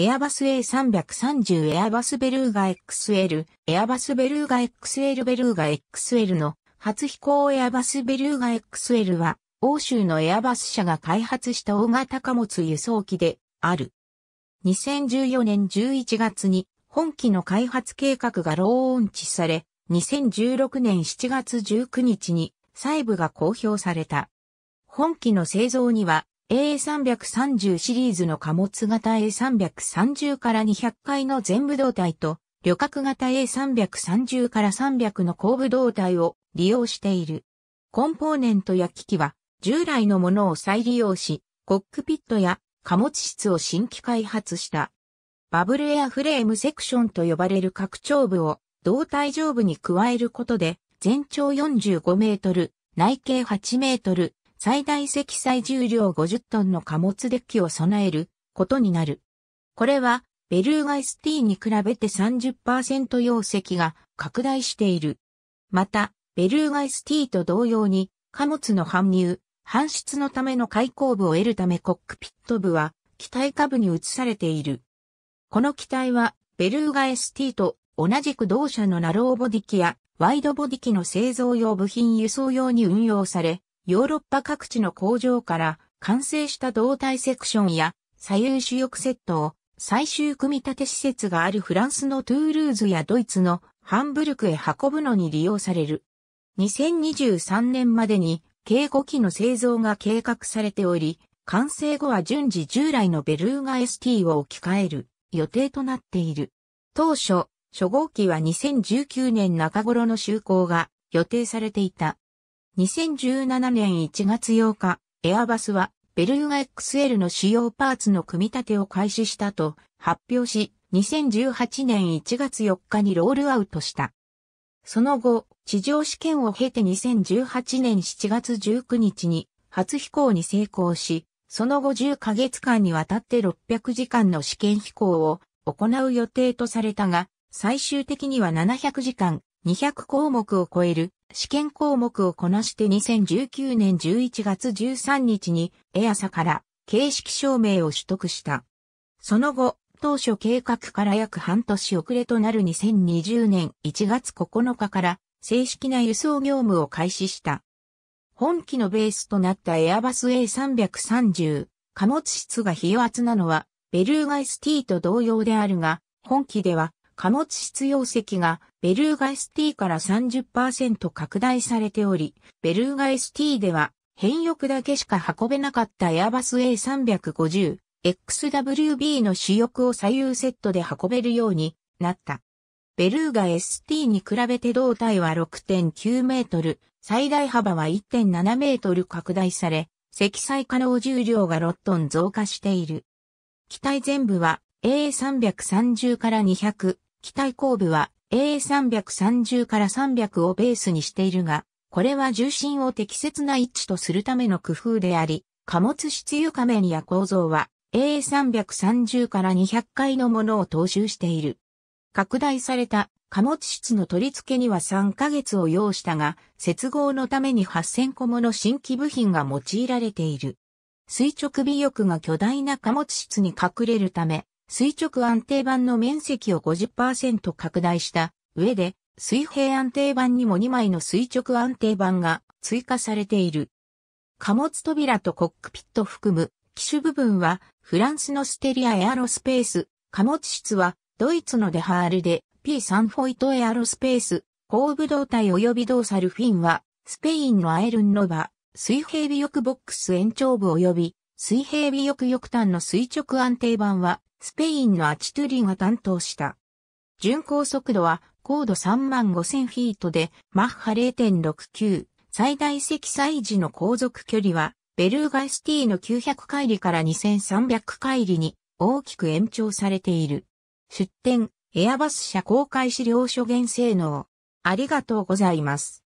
エアバス A330 エアバスベルーガ XL、エアバスベルーガ XL ベルーガ XL の初飛行エアバスベルーガ XL は、欧州のエアバス社が開発した大型貨物輸送機である。2014年11月に本機の開発計画がローンチされ、2016年7月19日に細部が公表された。本機の製造には a 3 3 0シリーズの貨物型 A330 から200回の全部胴体と、旅客型 A330 から300の後部胴体を利用している。コンポーネントや機器は、従来のものを再利用し、コックピットや貨物室を新規開発した。バブルエアフレームセクションと呼ばれる拡張部を胴体上部に加えることで、全長45メートル、内径8メートル、最大積載重量50トンの貨物デッキを備えることになる。これは、ベルーガ ST に比べて30%容積が拡大している。また、ベルーガ ST と同様に、貨物の搬入、搬出のための開口部を得るためコックピット部は、機体下部に移されている。この機体は、ベルーガ ST と同じく同社のナローボディ機やワイドボディ機の製造用部品輸送用に運用され、ヨーロッパ各地の工場から完成した胴体セクションや左右主翼セットを最終組み立て施設があるフランスのトゥールーズやドイツのハンブルクへ運ぶのに利用される。2023年までに警護機の製造が計画されており、完成後は順次従来のベルーガ ST を置き換える予定となっている。当初、初号機は2019年中頃の就航が予定されていた。2017年1月8日、エアバスはベルーガ XL の主要パーツの組み立てを開始したと発表し、2018年1月4日にロールアウトした。その後、地上試験を経て2018年7月19日に初飛行に成功し、その後10ヶ月間にわたって600時間の試験飛行を行う予定とされたが、最終的には700時間、200項目を超える試験項目をこなして2019年11月13日にエアサから形式証明を取得した。その後、当初計画から約半年遅れとなる2020年1月9日から正式な輸送業務を開始した。本機のベースとなったエアバス A330 貨物室が費用厚なのはベルーガイ ST と同様であるが、本機では貨物必要席がベルーガ ST から30%拡大されており、ベルーガ ST では変翼だけしか運べなかったエアバス A350、XWB の主翼を左右セットで運べるようになった。ベルーガ ST に比べて胴体は6.9メートル、最大幅は1.7メートル拡大され、積載可能重量が6トン増加している。機体全部は A330 から200、機体後部は A330 から300をベースにしているが、これは重心を適切な位置とするための工夫であり、貨物室油面や構造は A330 から200回のものを踏襲している。拡大された貨物室の取り付けには3ヶ月を要したが、接合のために8000個もの新規部品が用いられている。垂直尾翼が巨大な貨物室に隠れるため、垂直安定板の面積を50%拡大した上で、水平安定板にも2枚の垂直安定板が追加されている。貨物扉とコックピット含む機種部分はフランスのステリアエアロスペース、貨物室はドイツのデハールで P 3ンフォイトエアロスペース、後部胴体及びドーサルフィンはスペインのアエルンノバ、水平尾翼ボックス延長部及び水平尾翼翼端の垂直安定板はスペインのアチトゥリが担当した。巡航速度は高度3万5000フィートでマッハ0.69。最大積載時の航続距離はベルーガ ST の900回里から2300回里に大きく延長されている。出展、エアバス社公開資料所現性能。ありがとうございます。